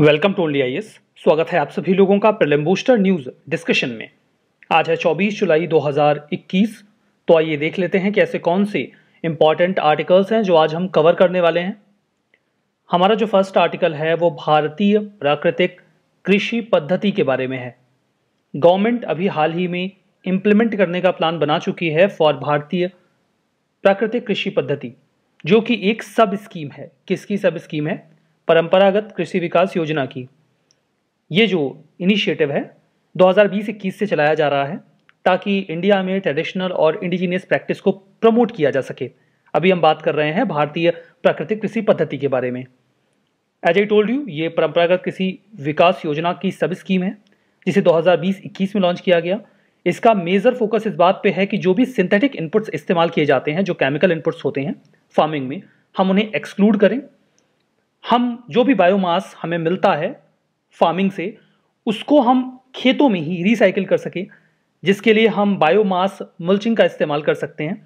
welcome to only I स्वागत है आप सभी लोगों का प्रिलिम बूस्टर न्यूज़ डिस्कशन में आज है 24 जुलाई 2021 तो आइए देख लेते हैं कि ऐसे कौन से इम्पॉर्टेंट आर्टिकल्स हैं जो आज हम कवर करने वाले हैं हमारा जो फर्स्ट आर्टिकल है वो भारतीय प्राकृतिक कृषि पद्धति के बारे में है गवर्नमेंट अभी हाल ही में इम्प्लीमेंट करने का प्लान बना चुकी है फॉर भारतीय प्राकृतिक कृषि पद्धति जो कि एक सब स्कीम है किसकी सब स्कीम है परंपरागत कृषि विकास योजना की ये जो इनिशिएटिव है 2020-21 से चलाया जा रहा है ताकि इंडिया में ट्रेडिशनल और इंडिजीनियस प्रैक्टिस को प्रमोट किया जा सके अभी हम बात कर रहे हैं भारतीय प्राकृतिक कृषि पद्धति के बारे में एज आई टोल्ड यू ये परंपरागत कृषि विकास योजना की सब स्कीम है जिसे 2020-21 में लॉन्च किया गया इसका मेजर फोकस इस बात पे है कि जो भी सिंथेटिक इनपुट्स इस्तेमाल किए जाते हैं जो केमिकल इनपुट्स होते हैं फार्मिंग में हम उन्हें एक्सक्लूड करें हम जो भी बायोमास हमें मिलता है फार्मिंग से उसको हम खेतों में ही रिसाइकिल कर सकें जिसके लिए हम बायोमास मल्चिंग का इस्तेमाल कर सकते हैं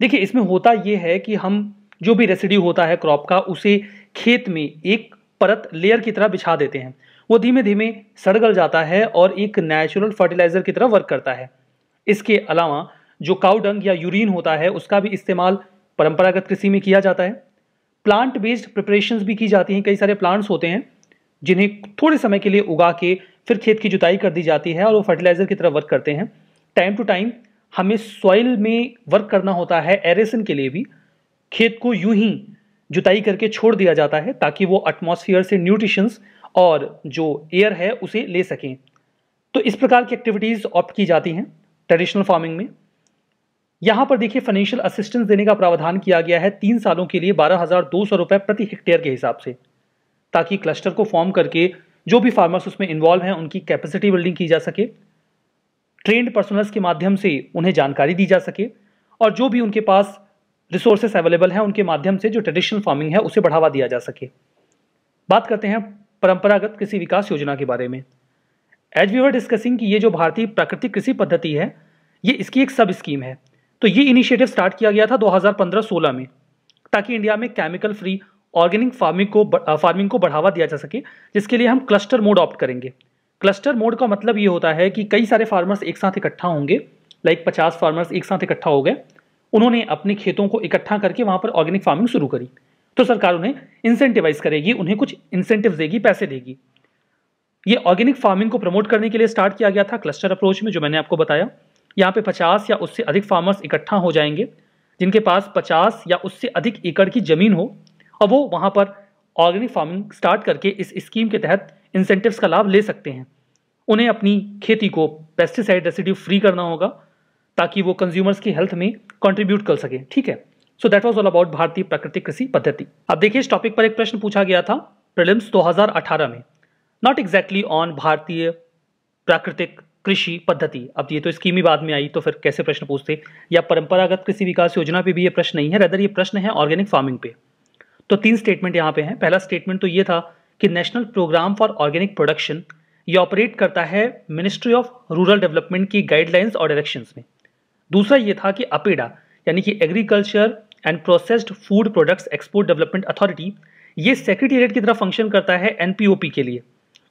देखिए इसमें होता ये है कि हम जो भी रेसिड्यू होता है क्रॉप का उसे खेत में एक परत लेयर की तरह बिछा देते हैं वो धीमे धीमे सड़गल जाता है और एक नेचुरल फर्टिलाइजर की तरह वर्क करता है इसके अलावा जो काउडंग या यूरिन होता है उसका भी इस्तेमाल परंपरागत कृषि में किया जाता है प्लांट बेस्ड प्रिपरेशन भी की जाती हैं कई सारे प्लांट्स होते हैं जिन्हें थोड़े समय के लिए उगा के फिर खेत की जुताई कर दी जाती है और वो फर्टिलाइज़र की तरह वर्क करते हैं टाइम टू टाइम हमें सॉइल में वर्क करना होता है एरेसन के लिए भी खेत को यूं ही जुताई करके छोड़ दिया जाता है ताकि वो एटमॉस्फेयर से न्यूट्रिशंस और जो एयर है उसे ले सकें तो इस प्रकार की एक्टिविटीज़ ऑप्ट की जाती हैं ट्रेडिशनल फार्मिंग में यहाँ पर देखिए फाइनेंशियल असिस्टेंस देने का प्रावधान किया गया है तीन सालों के लिए बारह हजार दो सौ रुपए प्रति हेक्टेयर के हिसाब से ताकि क्लस्टर को फॉर्म करके जो भी फार्मर्स उसमें इन्वॉल्व हैं उनकी कैपेसिटी बिल्डिंग की जा सके ट्रेंड पर्सनल्स के माध्यम से उन्हें जानकारी दी जा सके और जो भी उनके पास रिसोर्सेस अवेलेबल हैं उनके माध्यम से जो ट्रेडिशनल फार्मिंग है उसे बढ़ावा दिया जा सके बात करते हैं परंपरागत कृषि विकास योजना के बारे में एज वी वर डिस्कसिंग की ये जो भारतीय प्राकृतिक कृषि पद्धति है ये इसकी एक सब स्कीम है तो ये इनिशिएटिव स्टार्ट किया गया था 2015-16 में ताकि इंडिया में केमिकल फ्री ऑर्गेनिक फार्मिंग को फार्मिंग को बढ़ावा दिया जा सके जिसके लिए हम क्लस्टर मोड ऑप्ट करेंगे क्लस्टर मोड का मतलब ये होता है कि कई सारे फार्मर्स एक साथ इकट्ठा होंगे लाइक पचास फार्मर्स एक साथ इकट्ठा हो गए उन्होंने अपने खेतों को इकट्ठा करके वहाँ पर ऑर्गेनिक फार्मिंग शुरू करी तो सरकार उन्हें इंसेंटिवाइज करेगी उन्हें कुछ इंसेंटिव देगी पैसे देगी ये ऑर्गेनिक फार्मिंग को प्रमोट करने के लिए स्टार्ट किया गया था क्लस्टर अप्रोच में जो मैंने आपको बताया यहाँ पे 50 या उससे अधिक फार्मर्स इकट्ठा हो जाएंगे जिनके पास 50 या उससे अधिक एकड़ की ज़मीन हो और वो वहाँ पर ऑर्गेनिक फार्मिंग स्टार्ट करके इस स्कीम के तहत इंसेंटिव्स का लाभ ले सकते हैं उन्हें अपनी खेती को पेस्टिसाइड रेसिड्यू फ्री करना होगा ताकि वो कंज्यूमर्स की हेल्थ में कंट्रीब्यूट कर सकें ठीक है so that was all about भारतीय प्राकृतिक कृषि पद्धति अब देखिए इस टॉपिक पर एक प्रश्न पूछा गया था प्रिलिम्स 2018 में नॉट एग्जैक्टली ऑन भारतीय प्राकृतिक कृषि पद्धति अब ये तो स्कीम ही बाद में आई तो फिर कैसे प्रश्न पूछते या परंपरागत कृषि विकास योजना पे भी ये प्रश्न नहीं है रदर ये प्रश्न है ऑर्गेनिक फार्मिंग पे तो तीन स्टेटमेंट यहाँ पे हैं पहला स्टेटमेंट तो ये था कि national programme for organic production ये ऑपरेट करता है मिनिस्ट्री ऑफ रूरल डेवलपमेंट की गाइडलाइंस और डायरेक्शंस में दूसरा ये था कि अपेडा यानी कि agriculture and processed food products export development authority ये सेक्रेटेरिएट की तरह फंक्शन करता है एनपीओपी के लिए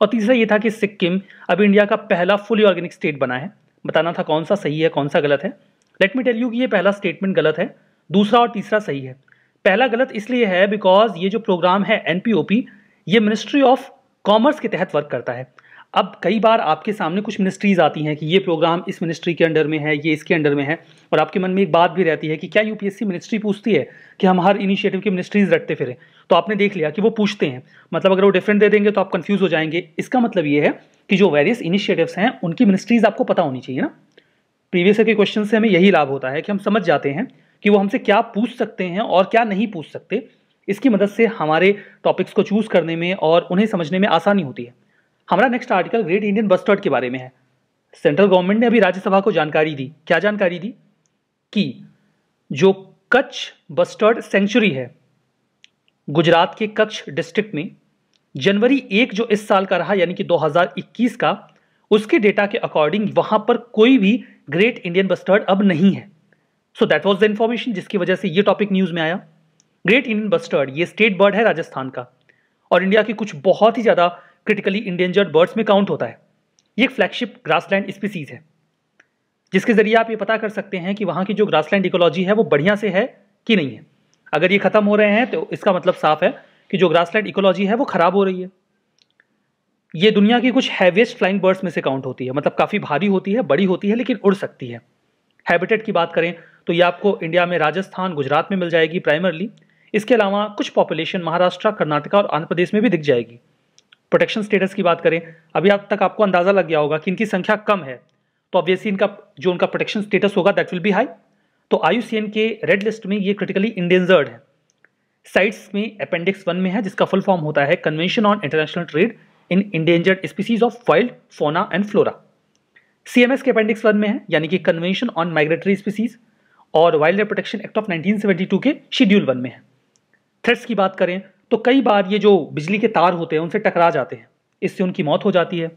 और तीसरा ये था कि सिक्किम अब इंडिया का पहला फुली ऑर्गेनिक स्टेट बना है बताना था कौन सा सही है कौन सा गलत है लेट मी टेल यू कि ये पहला स्टेटमेंट गलत है दूसरा और तीसरा सही है पहला गलत इसलिए है बिकॉज ये जो प्रोग्राम है एन ये मिनिस्ट्री ऑफ कॉमर्स के तहत वर्क करता है अब कई बार आपके सामने कुछ मिनिस्ट्रीज आती हैं कि ये प्रोग्राम इस मिनिस्ट्री के अंडर में है ये इसके अंडर में है और आपके मन में एक बात भी रहती है कि क्या यूपीएससी मिनिस्ट्री पूछती है कि हम हर इनिशिएटिव की मिनिस्ट्रीज रटते फिरें तो आपने देख लिया कि वो पूछते हैं मतलब अगर वो डिफरेंट दे देंगे तो आप कन्फ्यूज हो जाएंगे इसका मतलब ये है कि जो वेरियस इनिशिएटिव्स हैं उनकी मिनिस्ट्रीज आपको पता होनी चाहिए ना प्रीवियस के क्वेश्चन से हमें यही लाभ होता है कि हम समझ जाते हैं कि वो हमसे क्या पूछ सकते हैं और क्या नहीं पूछ सकते इसकी मदद से हमारे टॉपिक्स को चूज़ करने में और उन्हें समझने में आसानी होती है हमारा नेक्स्ट आर्टिकल ग्रेट इंडियन बस स्टॉट के बारे में है सेंट्रल गवर्नमेंट ने अभी राज्यसभा को जानकारी दी क्या जानकारी दी कि जो कच्छ बस स्टॉट सेंचुरी है गुजरात के कच्छ डिस्ट्रिक्ट में जनवरी एक जो इस साल का रहा यानी कि 2021 का उसके डेटा के अकॉर्डिंग वहां पर कोई भी ग्रेट इंडियन बस्टर्ड अब नहीं है so that was the information जिसकी वजह से ये टॉपिक न्यूज में आया ग्रेट इंडियन बस्टर्ड ये स्टेट बर्ड है राजस्थान का और इंडिया के कुछ बहुत ही ज़्यादा क्रिटिकली इंडेंजर्ड बर्ड्स में काउंट होता है ये एक फ्लैगशिप ग्रासलैंड स्पीसीज है जिसके ज़रिए आप ये पता कर सकते हैं कि वहाँ की जो ग्रासलैंड इकोलॉजी है वो बढ़िया से है कि नहीं है अगर ये ख़त्म हो रहे हैं तो इसका मतलब साफ है कि जो ग्रासलैंड इकोलॉजी है वो ख़राब हो रही है ये दुनिया की कुछ हैविएस्ट फ्लाइंग बर्ड्स में से काउंट होती है मतलब काफ़ी भारी होती है बड़ी होती है लेकिन उड़ सकती है हैबिटेट की बात करें तो ये आपको इंडिया में राजस्थान गुजरात में मिल जाएगी प्राइमरली इसके अलावा कुछ पॉपुलेशन महाराष्ट्र कर्नाटका और आंध्र प्रदेश में भी दिख जाएगी प्रोटेक्शन स्टेटस की बात करें अभी अब तक आपको अंदाज़ा लग गया होगा कि इनकी संख्या कम है तो ऑब्वियसली इनका जो उनका प्रोटेक्शन स्टेटस होगा दैट विल बी हाई तो आयुसीएन के रेड लिस्ट में ये क्रिटिकली इंडेंजर्ड है साइट्स में अपेंडिक्स वन में है जिसका फुल फॉर्म होता है convention on international trade in endangered species of wild fauna and flora CMS के अपेंडिक्स वन में है यानी कि कन्वेंशन ऑन माइग्रेटरी स्पीसीज और wildlife protection act of 1972 के शेड्यूल वन में है थ्रेट्स की बात करें तो कई बार ये जो बिजली के तार होते हैं उनसे टकरा जाते हैं इससे उनकी मौत हो जाती है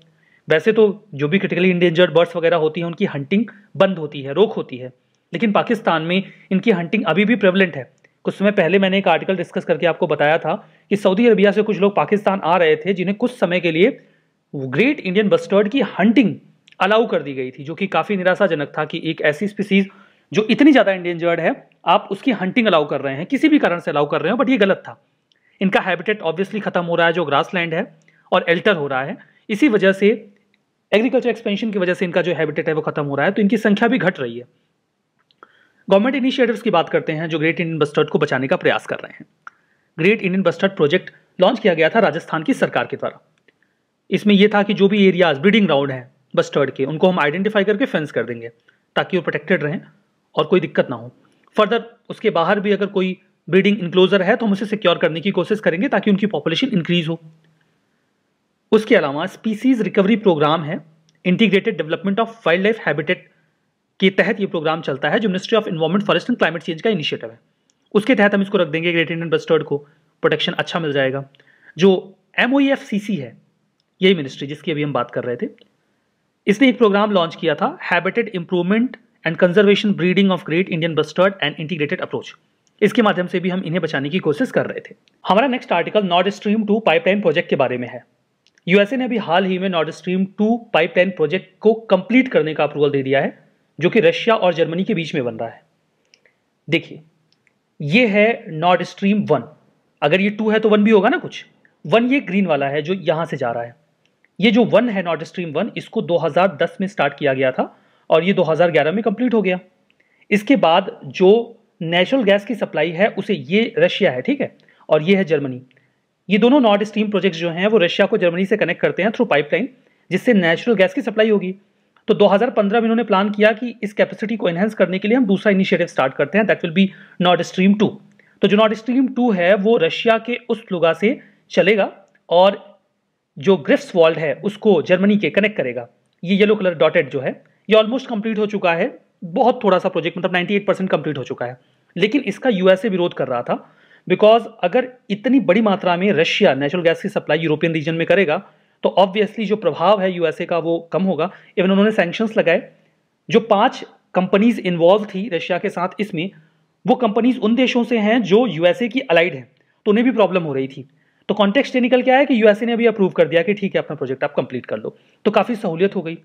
वैसे तो जो भी क्रिटिकली इंडेंजर्ड बर्ड्स वगैरह होती हैं उनकी हंटिंग बंद होती है रोक होती है लेकिन पाकिस्तान में इनकी हंटिंग अभी भी प्रेवलेंट है कुछ समय पहले मैंने एक आर्टिकल डिस्कस करके आपको बताया था कि सऊदी अरबिया से कुछ लोग पाकिस्तान आ रहे थे जिन्हें कुछ समय के लिए ग्रेट इंडियन बस्टर्ड की हंटिंग अलाउ कर दी गई थी जो कि काफ़ी निराशाजनक था कि एक ऐसी स्पीसीज जो इतनी ज़्यादा इंडेंजर्ड है आप उसकी हंटिंग अलाउ कर रहे हैं किसी भी कारण से अलाउ कर रहे हो बट ये गलत था इनका हैबिटेट ऑब्वियसली खत्म हो रहा है जो ग्रास लैंड है और एल्टर हो रहा है इसी वजह से एग्रीकल्चर एक्सपेंशन की वजह से इनका जो हैबिटेट है वो खत्म हो रहा है तो इनकी संख्या भी घट रही है गवर्नमेंट इनिशिएटिव्स की बात करते हैं जो ग्रेट इंडियन बस्टर्ड को बचाने का प्रयास कर रहे हैं great Indian bustard project launch किया गया था राजस्थान की सरकार के द्वारा इसमें यह था कि जो भी एरियाज ब्रीडिंग ग्राउंड हैं बस्टर्ड के उनको हम आइडेंटिफाई करके फेंस कर देंगे ताकि वो प्रोटेक्टेड रहें और कोई दिक्कत ना हो फर्दर उसके बाहर भी अगर कोई ब्रीडिंग इन्क्लोजर है तो हम उसे सिक्योर करने की कोशिश करेंगे ताकि उनकी पॉपुलेशन इंक्रीज हो उसके अलावा स्पीसीज रिकवरी प्रोग्राम है integrated development of wildlife habitat के तहत ये प्रोग्राम चलता है जो ministry of environment forest and climate change का इनिशिएटिव है उसके तहत हम इसको रख देंगे ग्रेट इंडियन बस्टर्ड को प्रोटेक्शन अच्छा मिल जाएगा जो एम e है यही मिनिस्ट्री जिसकी अभी हम बात कर रहे थे इसने एक प्रोग्राम लॉन्च किया था habitat improvement and conservation breeding of great Indian bustard and integrated approach इसके माध्यम से भी हम इन्हें बचाने की कोशिश कर रहे थे हमारा next article North Stream two pipeline project के बारे में है यूएसए ने अभी हाल ही में North Stream two pipeline project को कंप्लीट करने का अप्रूवल दे दिया है जो कि रशिया और जर्मनी के बीच में बन रहा है देखिए ये है नॉर्थ स्ट्रीम वन अगर ये टू है तो वन भी होगा ना कुछ वन ये ग्रीन वाला है जो यहाँ से जा रहा है ये जो वन है नॉर्थ स्ट्रीम वन इसको 2010 में स्टार्ट किया गया था और ये 2011 में कंप्लीट हो गया इसके बाद जो नेचुरल गैस की सप्लाई है उसे ये रशिया है ठीक है और ये है जर्मनी ये दोनों नॉर्थ स्ट्रीम प्रोजेक्ट्स जो हैं वो रशिया को जर्मनी से कनेक्ट करते हैं थ्रू पाइपलाइन जिससे नेचुरल गैस की सप्लाई होगी तो 2015 में इन्होंने प्लान किया कि इस कैपेसिटी को एनहेंस करने के लिए हम दूसरा इनिशिएटिव स्टार्ट करते हैं that will be North Stream two तो जो नॉर्थ स्ट्रीम टू है वो रशिया के उस लुगा से चलेगा और जो ग्रिफ्स वॉल्ड है उसको जर्मनी के कनेक्ट करेगा ये येलो कलर डॉटेड जो है ये ऑलमोस्ट कंप्लीट हो चुका है बहुत थोड़ा सा प्रोजेक्ट मतलब 98 परसेंट कंप्लीट हो चुका है लेकिन इसका यूएसए विरोध कर रहा था बिकॉज अगर इतनी बड़ी मात्रा में रशिया नेचुरल गैस की सप्लाई यूरोपियन रीजन में करेगा तो ऑब्वियसली जो प्रभाव है यूएसए का वो कम होगा इवन उन्होंने सैंक्शंस लगाए जो पांच कंपनीज इन्वॉल्व थी रशिया के साथ इसमें वो कंपनीज उन देशों से हैं जो यूएसए की अलाइड हैं तो उन्हें भी प्रॉब्लम हो रही थी तो कॉन्टेक्स्ट ये निकल के आया कि यूएसए ने अभी अप्रूव कर दिया कि ठीक है अपना प्रोजेक्ट आप कंप्लीट कर लो तो काफ़ी सहूलियत हो गई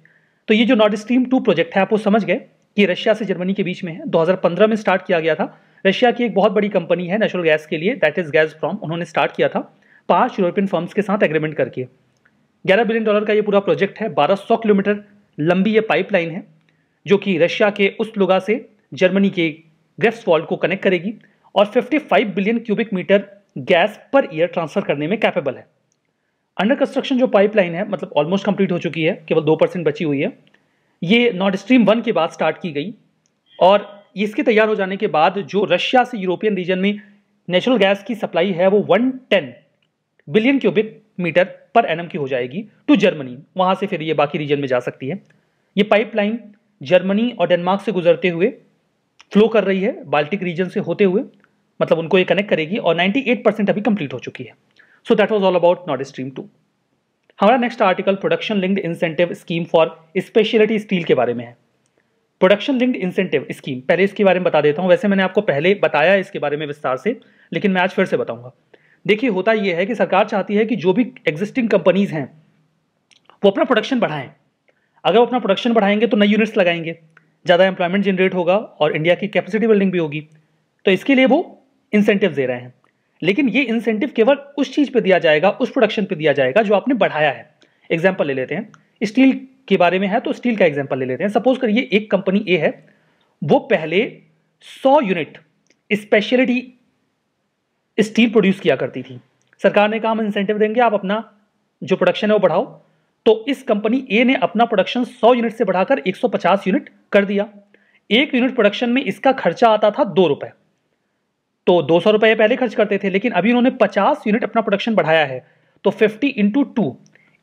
तो ये जो नॉर्थ स्ट्रीम टू प्रोजेक्ट है आप वो समझ गए कि रशिया से जर्मनी के बीच में है 2015 में स्टार्ट किया गया था रशिया की एक बहुत बड़ी कंपनी है नेचुरल गैस के लिए दैट इज गैस फ्रॉम उन्होंने स्टार्ट किया था पांच यूरोपियन फर्म्स के साथ एग्रीमेंट करके ग्यारह बिलियन डॉलर का ये पूरा प्रोजेक्ट है 1200 किलोमीटर लंबी ये पाइपलाइन है जो कि रशिया के उस लुगा से जर्मनी के गैस वॉल्ट को कनेक्ट करेगी और 55 billion cubic metre gas per year transfer करने में कैपेबल है अंडर कंस्ट्रक्शन जो पाइपलाइन है मतलब ऑलमोस्ट कंप्लीट हो चुकी है केवल दो परसेंट बची हुई है ये नॉर्थ स्ट्रीम वन के बाद स्टार्ट की गई और इसके तैयार हो जाने के बाद जो रशिया से यूरोपियन रीजन में नेचुरल गैस की सप्लाई है वो 110 billion cubic metre per annum की हो जाएगी टू जर्मनी वहां से फिर ये बाकी रीजन में जा सकती है ये पाइपलाइन जर्मनी और डेनमार्क से गुजरते हुए फ्लो कर रही है बाल्टिक रीजन से होते हुए मतलब उनको ये कनेक्ट करेगी और 98 परसेंट अभी कंप्लीट हो चुकी है so that was all about Nord Stream two हमारा next article production linked incentive scheme for speciality steel के बारे में है प्रोडक्शन लिंक्ड इंसेंटिव स्कीम पहले इसके बारे में बता देता हूँ वैसे मैंने आपको पहले बताया इसके बारे में विस्तार से लेकिन मैं आज फिर से बताऊंगा देखिए होता यह है कि सरकार चाहती है कि जो भी एग्जिस्टिंग कंपनीज हैं वो अपना प्रोडक्शन बढ़ाएं अगर वो अपना प्रोडक्शन बढ़ाएंगे तो नई यूनिट्स लगाएंगे ज़्यादा एम्प्लॉयमेंट जनरेट होगा और इंडिया की कैपेसिटी बिल्डिंग भी होगी तो इसके लिए वो इंसेंटिव दे रहे हैं लेकिन ये इंसेंटिव केवल उस चीज़ पे दिया जाएगा उस प्रोडक्शन पे दिया जाएगा जो आपने बढ़ाया है एग्जाम्पल ले लेते हैं स्टील के बारे में है तो स्टील का एग्जाम्पल ले लेते हैं सपोज करिए एक कंपनी ए है वो पहले सौ यूनिट स्पेशलिटी स्टील प्रोड्यूस किया करती थी सरकार ने कहा हम इंसेंटिव देंगे आप अपना जो प्रोडक्शन है वो बढ़ाओ तो इस कंपनी ए ने अपना प्रोडक्शन 100 यूनिट से बढ़ाकर 150 यूनिट कर दिया एक यूनिट प्रोडक्शन में इसका खर्चा आता था दो रुपए तो दो सौ रुपये पहले खर्च करते थे लेकिन अभी उन्होंने पचास यूनिट अपना प्रोडक्शन बढ़ाया है तो फिफ्टी इंटू टू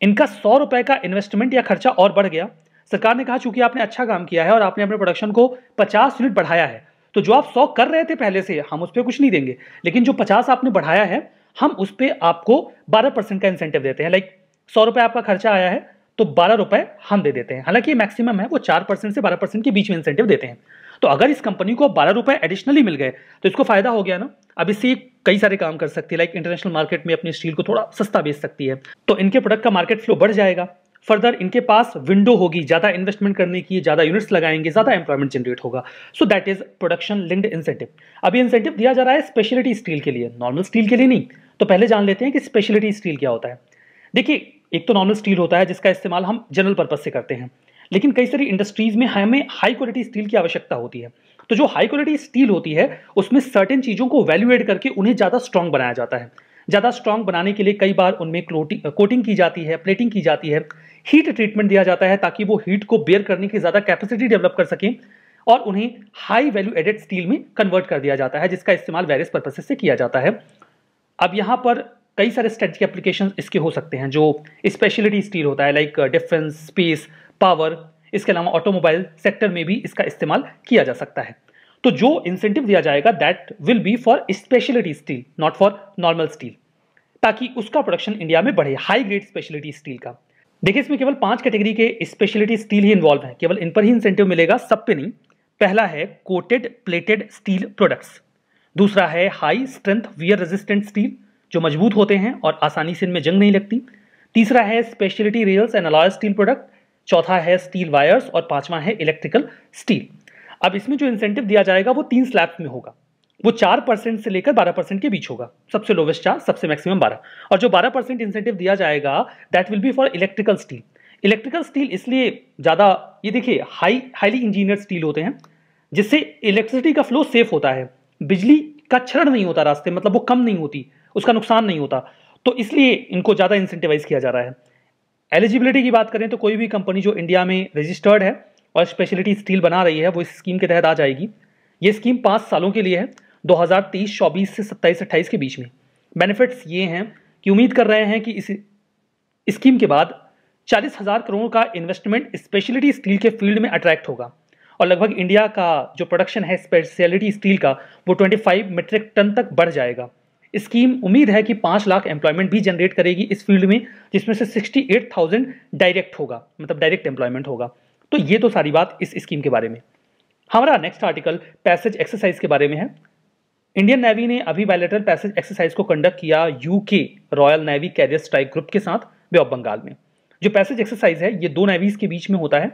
इनका सौ रुपये का इन्वेस्टमेंट या खर्चा और बढ़ गया सरकार ने कहा चूंकि आपने अच्छा काम किया है और आपने अपने प्रोडक्शन को पचास यूनिट बढ़ाया है तो जो आप सौ कर रहे थे पहले से हम उस पर कुछ नहीं देंगे लेकिन जो पचास आपने बढ़ाया है हम उस पर आपको बारह परसेंट का इंसेंटिव देते हैं लाइक सौ रुपये आपका खर्चा आया है तो बारह रुपये हम दे देते हैं हालांकि मैक्सिमम है वो चार परसेंट से बारह परसेंट के बीच में इंसेंटिव देते हैं तो अगर इस कंपनी को बारह रुपए एडिशनली मिल गए तो इसको फायदा हो गया ना अब इससे कई सारे काम कर सकती है लाइक इंटरनेशनल मार्केट में अपनी स्टील को थोड़ा सस्ता बेच सकती है तो इनके प्रोडक्ट का मार्केट फ्लो बढ़ जाएगा फर्दर इनके पास विंडो होगी ज़्यादा इन्वेस्टमेंट करने की ज़्यादा यूनिट्स लगाएंगे ज़्यादा एम्प्लॉयमेंट जनरेट होगा so that is production linked incentive अभी इंसेंटिव दिया जा रहा है स्पेशलिटी स्टील के लिए नॉर्मल स्टील के लिए नहीं तो पहले जान लेते हैं कि स्पेशलिटी स्टील क्या होता है देखिए एक तो नॉर्मल स्टील होता है जिसका इस्तेमाल हम जनरल पर्पज से करते हैं लेकिन कई सारी इंडस्ट्रीज में हमें हाई क्वालिटी स्टील की आवश्यकता होती है तो जो हाई क्वालिटी स्टील होती है उसमें सर्टेन चीज़ों को वैल्यू एड करके उन्हें ज़्यादा स्ट्रांग बनाया जाता है ज़्यादा स्ट्रांग बनाने के लिए कई बार उनमें कोटिंग की जाती है प्लेटिंग की जाती है हीट ट्रीटमेंट दिया जाता है ताकि वो हीट को बेयर करने की ज़्यादा कैपेसिटी डेवलप कर सकें और उन्हें हाई वैल्यू एडेड स्टील में कन्वर्ट कर दिया जाता है जिसका इस्तेमाल वेरियस पर्पसेस से किया जाता है अब यहाँ पर कई सारे स्ट्रेटजिक एप्लीकेशन इसके हो सकते हैं जो स्पेशलिटी स्टील होता है लाइक डिफेंस स्पेस पावर इसके अलावा ऑटोमोबाइल सेक्टर में भी इसका इस्तेमाल किया जा सकता है तो जो इंसेंटिव दिया जाएगा that will be for speciality steel not for normal steel ताकि उसका प्रोडक्शन इंडिया में बढ़े हाई ग्रेड स्पेशलिटी स्टील का देखिए इसमें केवल पांच कैटेगरी के स्पेशलिटी स्टील ही इन्वॉल्व है केवल इन पर ही इंसेंटिव मिलेगा सब पे नहीं पहला है कोटेड प्लेटेड स्टील प्रोडक्ट्स दूसरा है high strength wear resistant steel जो मजबूत होते हैं और आसानी से इनमें जंग नहीं लगती तीसरा है speciality rails and alloy steel product चौथा है स्टील वायर्स और पांचवा है इलेक्ट्रिकल स्टील अब इसमें जो इंसेंटिव दिया जाएगा वो तीन स्लैब में होगा वो चार परसेंट से लेकर बारह परसेंट के बीच होगा सबसे लोवेस्ट चार सबसे मैक्सिमम बारह और जो बारह परसेंट इंसेंटिव दिया जाएगा that will be for electrical steel electrical steel इसलिए ज़्यादा ये देखिए हाई हाईली इंजीनियर स्टील होते हैं जिससे इलेक्ट्रिसिटी का फ्लो सेफ होता है बिजली का क्षरण नहीं होता रास्ते मतलब वो कम नहीं होती उसका नुकसान नहीं होता तो इसलिए इनको ज़्यादा इंसेंटिवाइज किया जा रहा है एलिजिबिलिटी की बात करें तो कोई भी कंपनी जो इंडिया में रजिस्टर्ड है और स्पेशलिटी स्टील बना रही है वो इस स्कीम के तहत आ जाएगी ये स्कीम पाँच सालों के लिए है 2023 24 से 27 अट्ठाईस के बीच में बेनिफिट्स ये हैं कि उम्मीद कर रहे हैं कि इस स्कीम के बाद चालीस हज़ार करोड़ का इन्वेस्टमेंट स्पेशलिटी स्टील के फील्ड में अट्रैक्ट होगा और लगभग इंडिया का जो प्रोडक्शन है स्पेशलिटी स्टील का वो 25 मीट्रिक टन तक बढ़ जाएगा स्कीम उम्मीद है कि पाँच लाख एम्प्लॉयमेंट भी जनरेट करेगी इस फील्ड में जिसमें से सिक्सटी एट थाउजेंड डायरेक्ट होगा मतलब डायरेक्ट एम्प्लॉयमेंट होगा तो ये तो सारी बात इस स्कीम के बारे में हमारा नेक्स्ट आर्टिकल पैसेज एक्सरसाइज के बारे में है इंडियन नेवी ने अभी बायोलेटरल पैसेज एक्सरसाइज को कंडक्ट किया UK Royal Navy carrier strike group के साथ वे ऑफ बंगाल में जो पैसेज एक्सरसाइज है ये दो नेवीज के बीच में होता है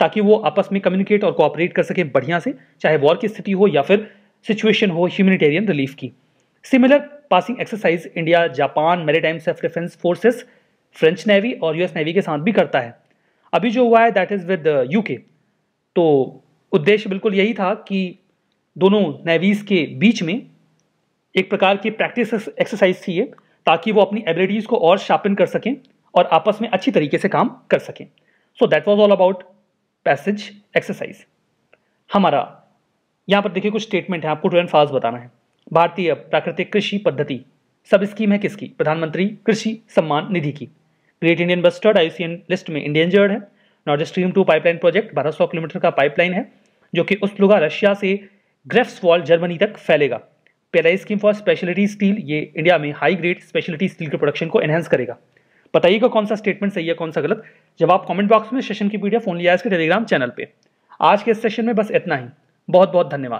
ताकि वो आपस में कम्युनिकेट और कोऑपरेट कर सके बढ़िया से चाहे वॉर की स्थिति हो या फिर सिचुएशन हो ह्यूमिटेरियन रिलीफ की similar passing exercise India Japan maritime self defence forces French navy और यूएस नेवी के साथ भी करता है अभी जो हुआ है दैट इज़ विद यूके तो उद्देश्य बिल्कुल यही था कि दोनों नेवीज़ के बीच में एक प्रकार की प्रैक्टिस एक्सरसाइज थी ये ताकि वो अपनी एबिलिटीज़ को और शार्पन कर सकें और आपस में अच्छी तरीके से काम कर सकें so that was all about passage exercise हमारा यहाँ पर देखिए कुछ स्टेटमेंट है आपको एंड फास्ट बताना है भारतीय प्राकृतिक कृषि पद्धति सब स्कीम है किसकी प्रधानमंत्री कृषि सम्मान निधि की great Indian bustard IUCN list में इंडियन जर्ड है North Stream two pipeline project 1200 kilometre का पाइपलाइन है जो कि उस लुगा रशिया से ग्रेफ्स वॉल जर्मनी तक फैलेगा पहला स्कीम फॉर स्पेशलिटी स्टील ये इंडिया में हाई ग्रेड स्पेशलिटी स्टील के प्रोडक्शन को एनहेंस करेगा बताइएगा कौन सा स्टेटमेंट सही है कौन सा गलत जब आप कमेंट बॉक्स में सेशन की पीडीएफ फोन लिया इसके टेलीग्राम चैनल पे आज के सेशन में बस इतना ही बहुत बहुत धन्यवाद